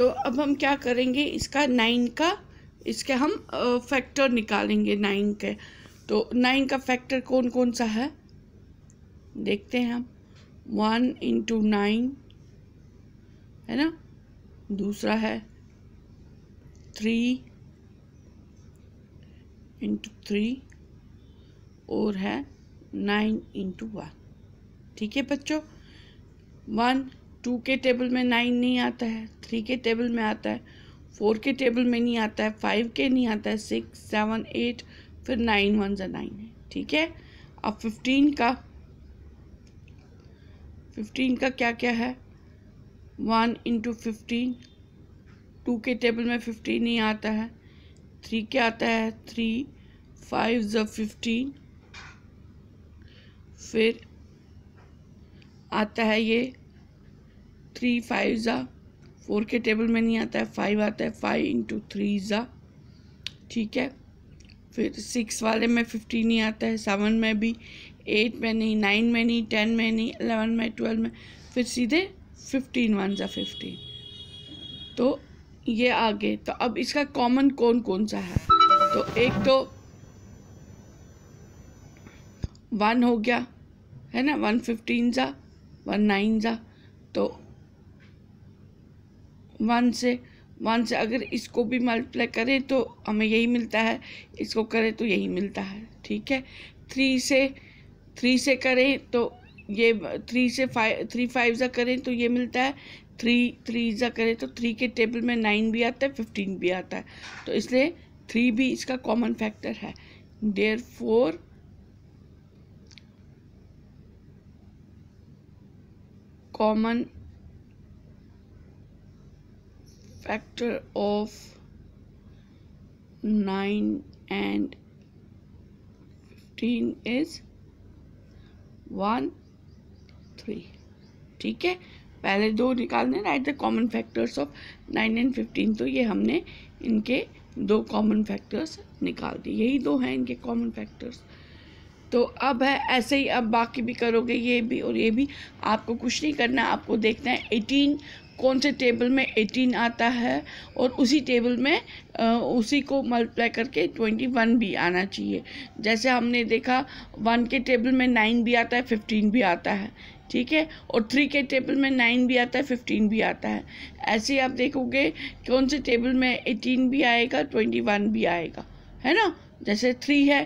तो अब हम क्या करेंगे इसका नाइन का इसके हम फैक्टर निकालेंगे नाइन के तो नाइन का फैक्टर कौन कौन सा है देखते हैं हम वन इंटू नाइन है ना दूसरा है थ्री इंटू थ्री और है नाइन इंटू वन ठीक है बच्चों वन टू के टेबल में नाइन नहीं आता है थ्री के टेबल में आता है फोर के टेबल में नहीं आता है फाइव के नहीं आता है सिक्स सेवन एट फिर नाइन वन जो नाइन है ठीक है अब फिफ्टीन का फिफ्टीन का क्या क्या है वन इंटू फिफ्टीन टू के टेबल में फिफ्टीन नहीं आता है थ्री क्या आता है थ्री फाइव ज फिफ्टीन फिर आता है ये थ्री फाइव ज़ा फोर के टेबल में नहीं आता है फाइव आता है फाइव इंटू थ्री ज़ा ठीक है फिर सिक्स वाले में फिफ्टीन नहीं आता है सेवन में भी एट में नहीं नाइन में नहीं टेन में नहीं अलेवन में ट्वेल्व में फिर सीधे फिफ्टीन वन ज़ा फिफ्टीन तो ये आगे तो अब इसका कॉमन कौन कौन सा है तो एक तो वन हो गया है ना वन फिफ्टीन ज़ा वन नाइन ज़ा तो वन से वन से अगर इसको भी मल्टीप्लाई करें तो हमें यही मिलता है इसको करें तो यही मिलता है ठीक है थ्री से थ्री से करें तो ये थ्री से फाइव थ्री फाइव ज़ा करें तो ये मिलता है थ्री थ्री ज़ा करें तो थ्री के टेबल में नाइन भी आता है फिफ्टीन भी आता है तो इसलिए थ्री भी इसका कॉमन फैक्टर है therefore common factor of 9 and 15 is 1 3 ठीक है पहले दो निकालने write the common factors of 9 and 15 तो ये हमने इनके दो कॉमन फैक्टर्स निकाल दिए यही दो हैं इनके कॉमन फैक्टर्स तो अब है ऐसे ही अब बाकी भी करोगे ये भी और ये भी आपको कुछ नहीं करना आपको देखना है एटीन कौन से टेबल में एटीन आता है और उसी टेबल में उसी को मल्टीप्लाई करके ट्वेंटी वन भी आना चाहिए जैसे हमने देखा वन के टेबल में नाइन भी आता है फिफ्टीन भी आता है ठीक है और थ्री के टेबल में नाइन भी आता है फिफ्टीन भी आता है ऐसे आप देखोगे कौन से टेबल में एटीन भी आएगा ट्वेंटी वन भी आएगा है ना जैसे थ्री है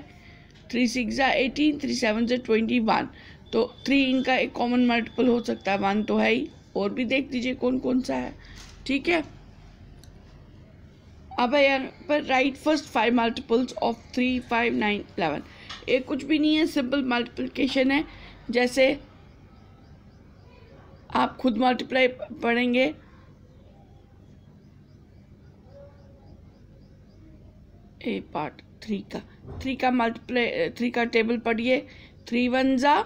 थ्री सिक्स या एटीन थ्री सेवन से ट्वेंटी वन तो थ्री इनका एक कॉमन मल्टीपल हो सकता है वन तो है ही और भी देख लीजिए कौन कौन सा है ठीक है अब यहाँ पर write first five multiples of three five nine eleven ये कुछ भी नहीं है सिंपल मल्टीप्लिकेशन है जैसे आप खुद मल्टीप्लाई पढ़ेंगे ए पार्ट थ्री का थ्री का मल्टीप्लाई थ्री का टेबल पढ़िए थ्री वन ज़ा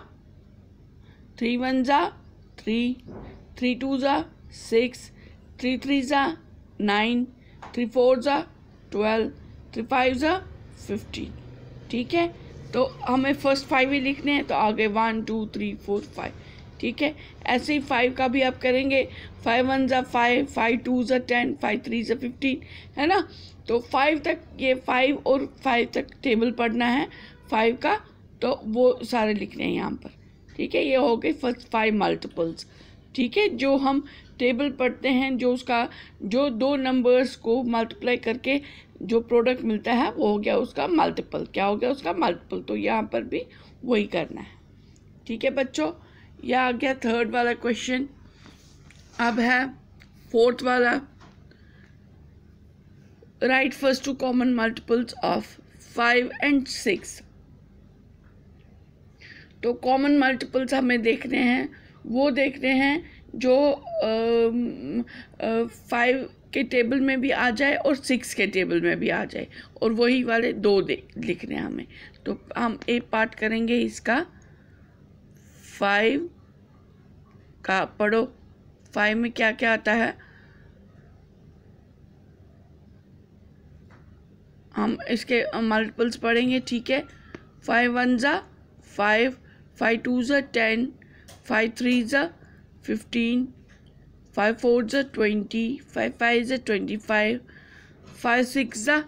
थ्री वन ज़ा थ्री थ्री टू ज़ा सिक्स थ्री थ्री ज़ा नाइन थ्री फोर ज़ा ट्वेल्व थ्री फाइव ज़ा फिफ्टीन ठीक है तो हमें फर्स्ट फाइव ही लिखने हैं तो आगे one two three four five ठीक है ऐसे ही फाइव का भी आप करेंगे फाइव वन ज़ा फाइव फाइव टू ज़ा टेन फाइव थ्री ज़ा फिफ्टीन है ना तो फाइव तक ये फाइव और फाइव तक टेबल पढ़ना है फाइव का तो वो सारे लिखने हैं यहाँ पर ठीक है ये हो गए फर्स्ट फाइव मल्टीपल्स ठीक है जो हम टेबल पढ़ते हैं जो उसका जो दो नंबर्स को मल्टीप्लाई करके जो प्रोडक्ट मिलता है वो हो गया उसका मल्टीपल क्या हो गया उसका मल्टीपल तो यहाँ पर भी वही करना है ठीक है बच्चों यह आ गया थर्ड वाला क्वेश्चन अब है फोर्थ वाला write first two common multiples of five and six तो कॉमन मल्टीपल्स हमें देखने हैं वो देखने हैं जो फाइव के टेबल में भी आ जाए और सिक्स के टेबल में भी आ जाए और वही वाले दो दे लिखने हमें तो हम एक पार्ट करेंगे इसका फाइव का पढ़ो फाइव में क्या क्या आता है हम इसके मल्टीपल्स पढ़ेंगे ठीक है फाइव वन ज़ा फाइव फाइव टू ज़ा टेन फाइव थ्री ज़ा 15 5 4s are 20 5 5s are 25 5 6 are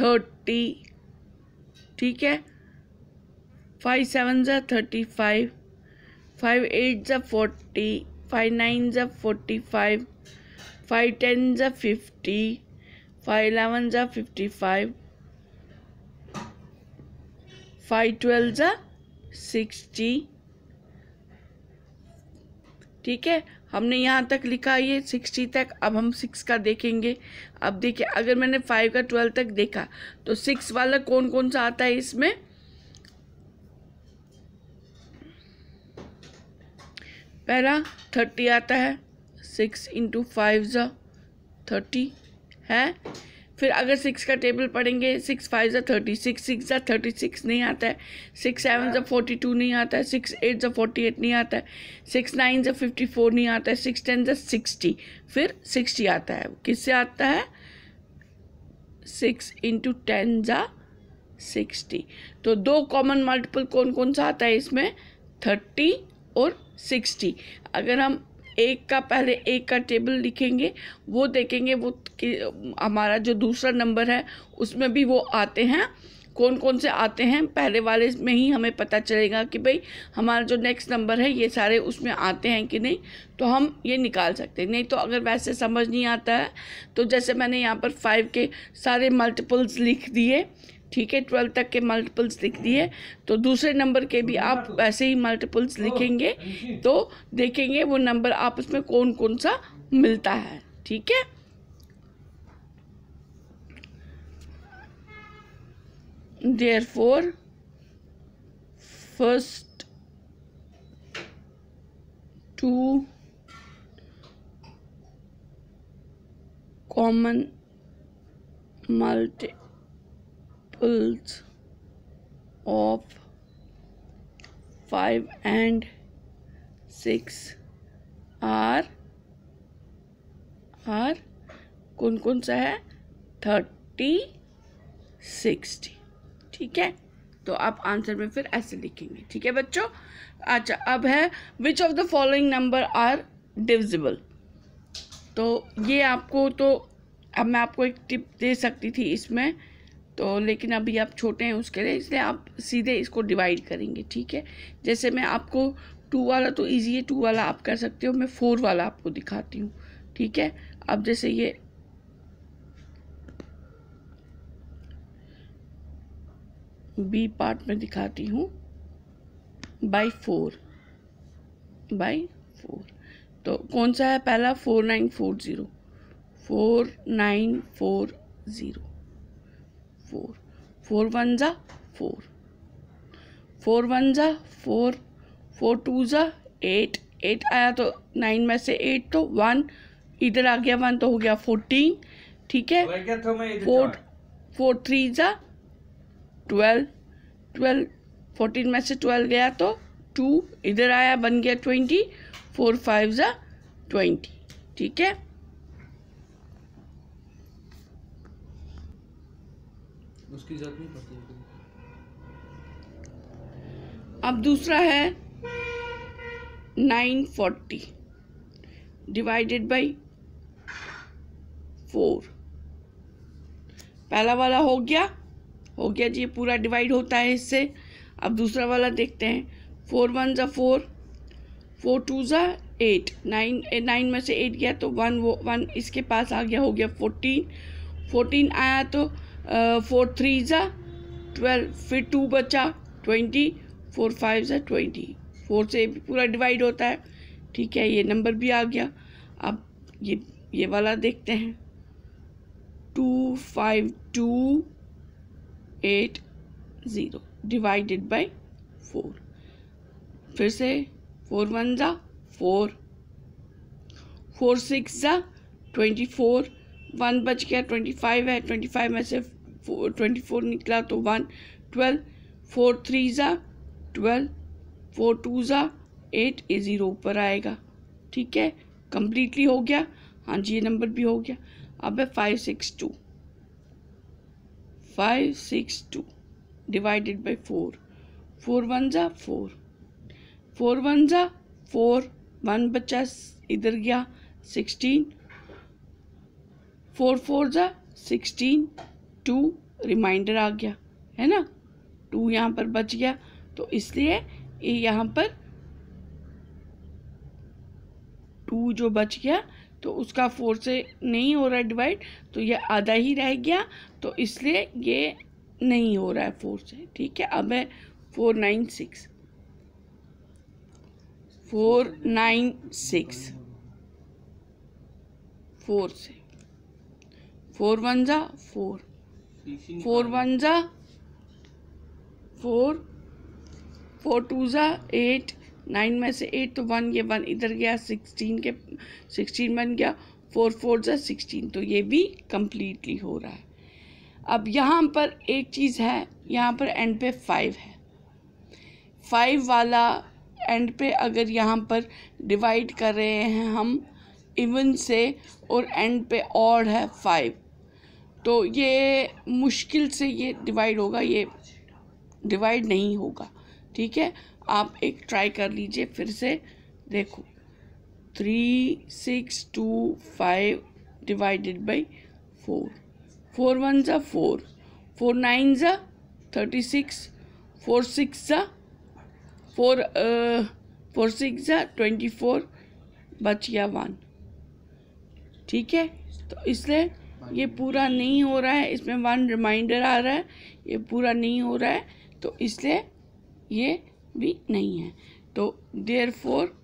30 ठीक है फाइव सेवन ज़ा थर्टी फाइव फाइव एट ज़ा फोर्टी फाइव नाइन ज़ा फोर्टी फाइव फाइव टेन ज़ा फिफ्टी फाइव इलेवन ज़ा फिफ्टी फाइव फाइव ट्वेल्व ज़ा सिक्सटी ठीक है हमने यहाँ तक लिखा ये सिक्सटी तक अब हम सिक्स का देखेंगे अब देखिए अगर मैंने फाइव का ट्वेल्व तक देखा तो सिक्स वाला कौन कौन सा आता है इसमें पहला थर्टी आता है सिक्स इंटू फाइव ज़ा थर्टी है फिर अगर सिक्स का टेबल पढ़ेंगे सिक्स फाइव ज़ा थर्टी सिक्स सिक्स ज़ा थर्टी सिक्स नहीं आता है सिक्स सेवन ज़ा फोर्टी टू नहीं आता है सिक्स एट ज़ा फोर्टी एट नहीं आता है सिक्स नाइन ज़ा फिफ्टी फोर नहीं आता है सिक्स टेन ज़ा सिक्सटी फिर सिक्सटी आता है किससे आता है सिक्स इंटू टेन ज़ा सिक्सटी तो दो कॉमन मल्टीपल कौन कौन सा आता है इसमें थर्टी और सिक्सटी अगर हम एक का पहले एक का टेबल लिखेंगे वो देखेंगे वो कि हमारा जो दूसरा नंबर है उसमें भी वो आते हैं कौन कौन से आते हैं पहले वाले में ही हमें पता चलेगा कि भाई हमारा जो नेक्स्ट नंबर है ये सारे उसमें आते हैं कि नहीं तो हम ये निकाल सकते हैं नहीं तो अगर वैसे समझ नहीं आता है तो जैसे मैंने यहाँ पर फाइव के सारे मल्टीपल्स लिख दिए ठीक है ट्वेल्व तक के मल्टीपल्स लिख दिए तो दूसरे नंबर के भी आप ऐसे ही मल्टीपल्स लिखेंगे तो देखेंगे वो नंबर आपस में कौन कौन सा मिलता है ठीक है therefore first two common multi multiples of 5 and 6 are are कौन कौन सा है थर्टी सिक्सटी ठीक है तो आप आंसर में फिर ऐसे लिखेंगे ठीक है बच्चों अच्छा अब है which of the following number are divisible तो ये आपको तो अब मैं आपको एक टिप दे सकती थी इसमें तो लेकिन अभी आप छोटे हैं उसके लिए इसलिए आप सीधे इसको डिवाइड करेंगे ठीक है जैसे मैं आपको टू वाला तो इजी है टू वाला आप कर सकते हो मैं फोर वाला आपको दिखाती हूँ ठीक है अब जैसे ये बी पार्ट में दिखाती हूँ बाई फोर बाई फोर तो कौन सा है पहला four nine four zero four nine four zero four four one ज़ा फोर फोर वन ज़ा फोर फोर टू ज़ा एट एट आया तो नाइन में से एट तो वन इधर आ गया वन तो हो गया फोर्टीन ठीक है फोर फोर थ्री ज़ा ट्वेल्व ट्वेल्व फोर्टीन में से ट्वेल्व गया तो टू इधर आया बन गया ट्वेंटी फोर फाइव ज़ा ट्वेंटी ठीक है उसकी जरूरत नहीं पड़ती अब दूसरा है nine forty divided by four पहला वाला हो गया हो गया जी पूरा डिवाइड होता है इससे अब दूसरा वाला देखते हैं फोर वन ज़ा फोर फोर टू ज़ा एट नाइन नाइन में से एट गया तो वन वो वन इसके पास आ गया हो गया फोर्टीन फोर्टीन आया तो फोर थ्री ज़ा ट्वेल्व फिर टू बचा ट्वेंटी फोर फाइव ज़ा ट्वेंटी फोर से पूरा डिवाइड होता है ठीक है ये नंबर भी आ गया अब ये ये वाला देखते हैं two five two eight zero divided by four फिर से फोर वन ज़ा फोर फोर सिक्स ज़ा ट्वेंटी फोर वन बच गया ट्वेंटी फाइव है ट्वेंटी फाइव में सिर्फ फोर ट्वेंटी फोर निकला तो वन ट्वेल्व फोर थ्री ज़ा ट्वेल्व फोर टू ज़ा एट ए ज़ीरो ऊपर आएगा ठीक है कम्प्लीटली हो गया हाँ जी ये नंबर भी हो गया अब है five six two five six two divided by four four one ज़ा फोर फोर वन ज़ा फोर वन बच्चा इधर गया सिक्सटीन फोर फोर ज़ा सिक्सटीन टू रिमाइंडर आ गया है ना टू यहाँ पर बच गया तो इसलिए ये यहाँ पर टू जो बच गया तो उसका फोर से नहीं हो रहा डिवाइड तो ये आधा ही रह गया तो इसलिए ये नहीं हो रहा है फोर से ठीक है अब है four nine six four nine six four से फोर वन ज़ा फोर फोर वन ज़ा फोर फोर टू ज़ा एट नाइन में से एट तो वन ये वन इधर गया सिक्सटीन के सिक्सटीन बन गया फोर फोर ज़ा सिक्सटीन तो ये भी कम्प्लीटली हो रहा है अब यहाँ पर एक चीज़ है यहाँ पर एंड पे फाइव है फाइव वाला एंड पे अगर यहाँ पर डिवाइड कर रहे हैं हम इवन से और एंड पे और है फाइव तो ये मुश्किल से ये डिवाइड होगा ये डिवाइड नहीं होगा ठीक है आप एक ट्राई कर लीजिए फिर से देखो three six two five divided by four four one ज़ा फोर फोर नाइन ज़ा थर्टी सिक्स फोर सिक्स ज़ा फोर फोर सिक्स ज़ा ट्वेंटी फोर बच गया वन ठीक है तो इसलिए ये पूरा नहीं हो रहा है इसमें वन रिमाइंडर आ रहा है ये पूरा नहीं हो रहा है तो इसलिए ये भी नहीं है तो therefore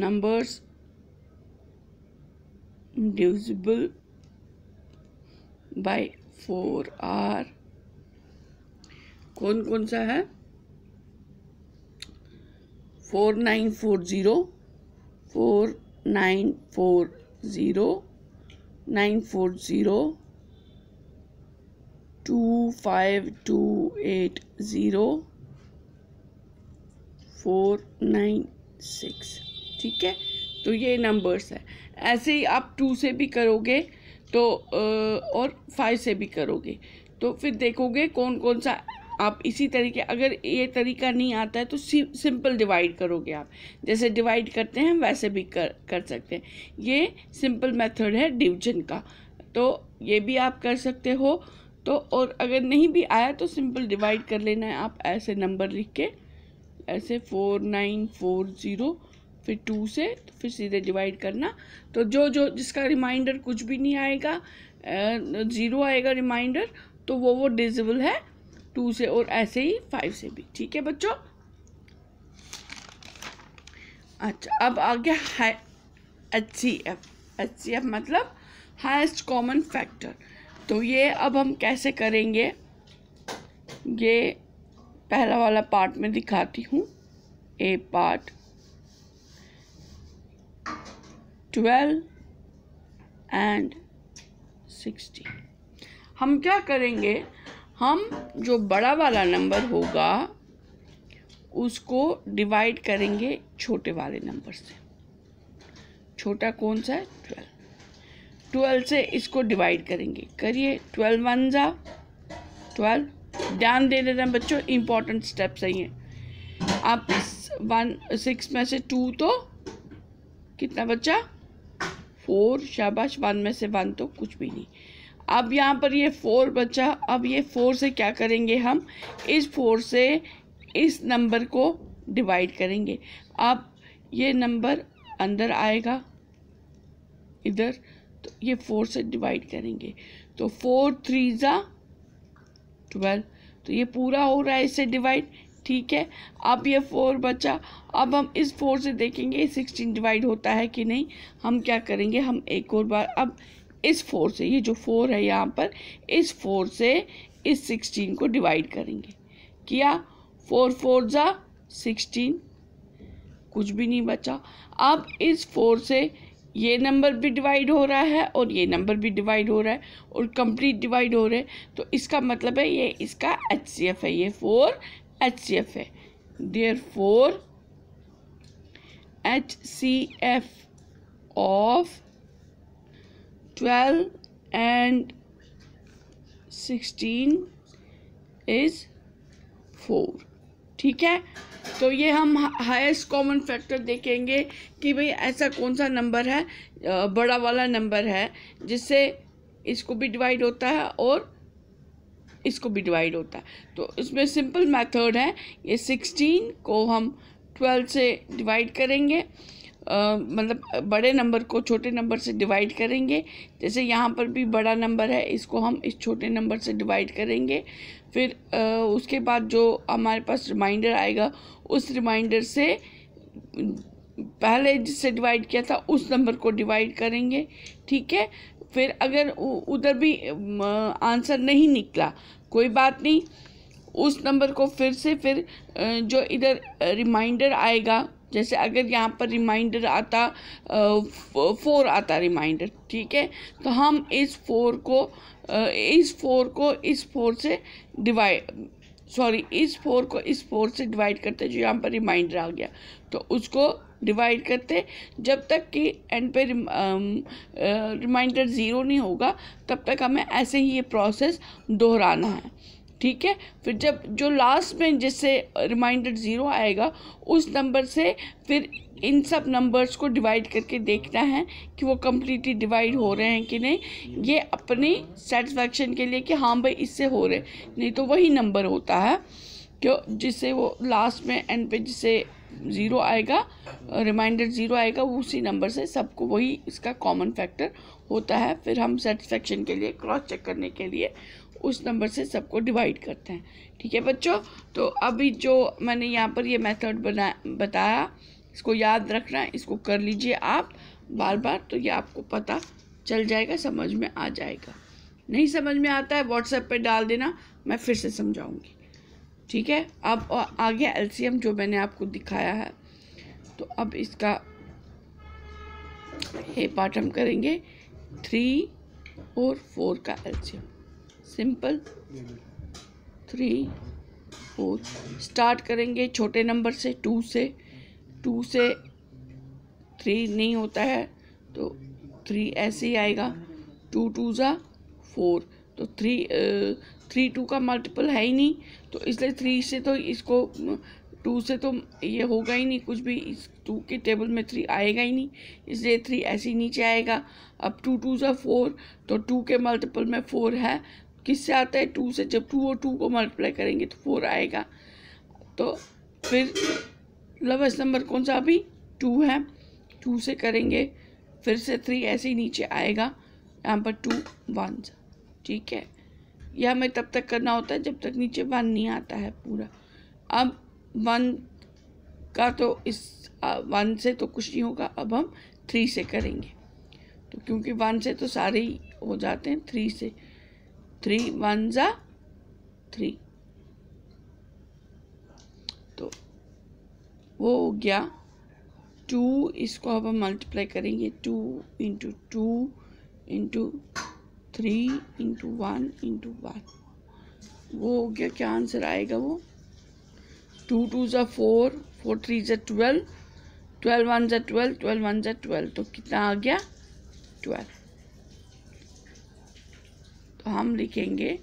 numbers divisible by four are कौन कौन सा है four nine four zero four nine four zero nine four zero two five two eight zero four nine six ठीक है तो ये नंबर्स है ऐसे ही आप टू से भी करोगे तो और फाइव से भी करोगे तो फिर देखोगे कौन कौन सा आप इसी तरीके अगर ये तरीका नहीं आता है तो सिंपल डिवाइड करोगे आप जैसे डिवाइड करते हैं वैसे भी कर कर सकते हैं ये सिंपल मेथड है डिवीजन का तो ये भी आप कर सकते हो तो और अगर नहीं भी आया तो सिंपल डिवाइड कर लेना है आप ऐसे नंबर लिख के ऐसे फोर नाइन फोर ज़ीरो फिर टू से तो फिर सीधे डिवाइड करना तो जो जो जिसका रिमाइंडर कुछ भी नहीं आएगा ज़ीरो आएगा रिमाइंडर तो वो वो डिजिबल है टू से और ऐसे ही फाइव से भी ठीक है बच्चों अच्छा अब आ गया high H C F H C F मतलब हाइस्ट कॉमन फैक्टर तो ये अब हम कैसे करेंगे ये पहला वाला पार्ट में दिखाती हूँ A part twelve and sixty हम क्या करेंगे हम जो बड़ा वाला नंबर होगा उसको डिवाइड करेंगे छोटे वाले नंबर से छोटा कौन सा है ट्वेल्व ट्वेल्व से इसको डिवाइड करेंगे करिए ट्वेल्व वन जा ट्वेल्व ध्यान दे हैं बच्चों इम्पोर्टेंट स्टेप्स है हैं आप वन सिक्स में से टू तो कितना बच्चा फोर शाबाश वन में से वन तो कुछ भी नहीं अब यहाँ पर ये फोर बचा अब ये फोर से क्या करेंगे हम इस फोर से इस नंबर को डिवाइड करेंगे अब ये नंबर अंदर आएगा इधर तो ये फोर से डिवाइड करेंगे तो फोर थ्री ज़ा ट्वेल्व तो ये पूरा हो रहा है इससे डिवाइड ठीक है अब ये फोर बचा अब हम इस फोर से देखेंगे सिक्सटीन डिवाइड होता है कि नहीं हम क्या करेंगे हम एक और बार अब इस फोर से ये जो फोर है यहाँ पर इस फोर से इस सिक्सटीन को डिवाइड करेंगे किया फोर फोर ज़ा सिक्सटीन कुछ भी नहीं बचा अब इस फोर से ये नंबर भी डिवाइड हो रहा है और ये नंबर भी डिवाइड हो रहा है और कंप्लीट डिवाइड हो रहे हैं तो इसका मतलब है ये इसका एच सी एफ है ये फोर एच सी एफ है therefore H C F of 12 and 16 is 4 ठीक है तो ये हम हाईएस्ट कॉमन फैक्टर देखेंगे कि भाई ऐसा कौन सा नंबर है बड़ा वाला नंबर है जिससे इसको भी डिवाइड होता है और इसको भी डिवाइड होता है तो इसमें सिंपल मेथड है ये 16 को हम 12 से डिवाइड करेंगे मतलब बड़े नंबर को छोटे नंबर से डिवाइड करेंगे जैसे यहाँ पर भी बड़ा नंबर है इसको हम इस छोटे नंबर से डिवाइड करेंगे फिर आ, उसके बाद जो हमारे पास रिमाइंडर आएगा उस रिमाइंडर से पहले जिससे डिवाइड किया था उस नंबर को डिवाइड करेंगे ठीक है फिर अगर उधर भी आंसर नहीं निकला कोई बात नहीं उस नंबर को फिर से फिर जो इधर रिमाइंडर आएगा जैसे अगर यहाँ पर रिमाइंडर आता फोर आता रिमाइंडर ठीक है तो हम इस फोर को इस फोर को इस फोर से डिवाइड सॉरी इस फोर को इस फोर से डिवाइड करते जो यहाँ पर रिमाइंडर आ गया तो उसको डिवाइड करते जब तक कि एंड पे रिमाइंडर ज़ीरो नहीं होगा तब तक हमें ऐसे ही ये प्रोसेस दोहराना है ठीक है फिर जब जो लास्ट में जिससे रिमाइंडर ज़ीरो आएगा उस नंबर से फिर इन सब नंबर्स को डिवाइड करके देखना है कि वो कम्प्लीटली डिवाइड हो रहे हैं कि नहीं ये अपनी सेटिस्फेक्शन के लिए कि हाँ भाई इससे हो रहे नहीं तो वही नंबर होता है क्यों जिससे वो लास्ट में एंड पे जिससे ज़ीरो आएगा रिमाइंडर ज़ीरो आएगा वो उसी नंबर से सबको वही इसका कॉमन फैक्टर होता है फिर हम सेटिस्फेक्शन के लिए क्रॉस चेक करने के लिए उस नंबर से सबको डिवाइड करते हैं ठीक है बच्चों तो अभी जो मैंने यहाँ पर ये मेथड बना बताया इसको याद रखना इसको कर लीजिए आप बार बार तो ये आपको पता चल जाएगा समझ में आ जाएगा नहीं समझ में आता है व्हाट्सएप पे डाल देना मैं फिर से समझाऊंगी ठीक है अब आ गया एलसीएम जो मैंने आपको दिखाया है तो अब इसका ये पार्ट हम करेंगे थ्री और फोर का LCM simple three four start करेंगे छोटे नंबर से टू से टू से थ्री नहीं होता है तो थ्री ऐसे ही आएगा टू टू ज़ा फोर तो थ्री थ्री टू का मल्टीपल है ही नहीं तो इसलिए थ्री से तो इसको टू से तो ये होगा ही नहीं कुछ भी इस टू के टेबल में थ्री आएगा ही नहीं इसलिए थ्री ऐसे ही नीचे आएगा अब टू टू ज़ा फोर तो टू के मल्टीपल में फोर है किससे आता है टू से जब टू और टू को मल्टीप्लाई करेंगे तो फोर आएगा तो फिर लवेस्ट नंबर कौन सा अभी टू है टू से करेंगे फिर से थ्री ऐसे ही नीचे आएगा यहाँ पर टू वन ठीक है यह हमें तब तक करना होता है जब तक नीचे वन नहीं आता है पूरा अब वन का तो इस वन से तो कुछ नहीं होगा अब हम थ्री से करेंगे तो क्योंकि वन से तो सारे ही हो जाते हैं थ्री से थ्री वन ज़ा थ्री तो वो हो गया टू इसको अब हम मल्टीप्लाई करेंगे two into two into three into one into one वो हो गया क्या आंसर आएगा वो टू टू ज़ा फोर फोर थ्री ज़ा ट्वेल्व ट्वेल्व वन ज़ा ट्वेल्व ट्वेल्व वन ज़ा ट्वेल्व तो कितना आ गया ट्वेल्व हम लिखेंगे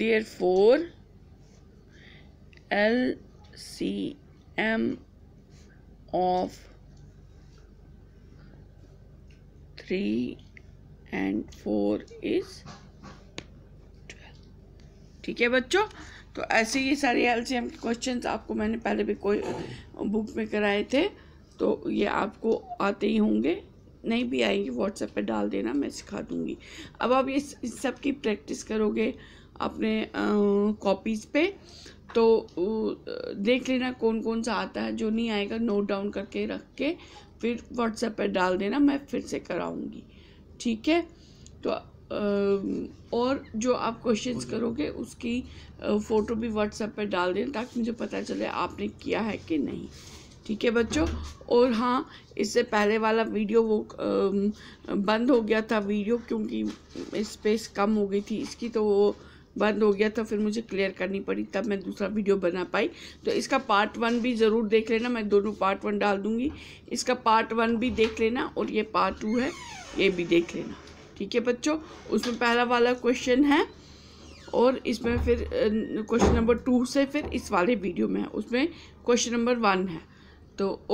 therefore L C M of three and four is ठीक है बच्चों तो ऐसे ये सारे एल सी एम के क्वेश्चन आपको मैंने पहले भी कोई बुक में कराए थे तो ये आपको आते ही होंगे नहीं भी आएंगी व्हाट्सएप पे डाल देना मैं सिखा दूँगी अब आप इस, इस सब की प्रैक्टिस करोगे अपने कॉपीज़ पे तो देख लेना कौन कौन सा आता है जो नहीं आएगा नोट डाउन करके रख के फिर व्हाट्सएप पर डाल देना मैं फिर से कराऊंगी ठीक है तो और जो आप क्वेश्चंस करोगे उसकी फ़ोटो भी व्हाट्सएप पर डाल देना ताकि मुझे पता चले आपने किया है कि नहीं ठीक है बच्चों और हाँ इससे पहले वाला वीडियो वो बंद हो गया था वीडियो क्योंकि स्पेस कम हो गई थी इसकी तो वो बंद हो गया था फिर मुझे क्लियर करनी पड़ी तब मैं दूसरा वीडियो बना पाई तो इसका पार्ट वन भी ज़रूर देख लेना मैं दोनों पार्ट वन डाल दूँगी इसका पार्ट वन भी देख लेना और ये पार्ट टू है ये भी देख लेना ठीक है बच्चों उसमें पहला वाला क्वेश्चन है और इसमें फिर क्वेश्चन नंबर टू से फिर इस वाले वीडियो में है उसमें क्वेश्चन नंबर वन है todo.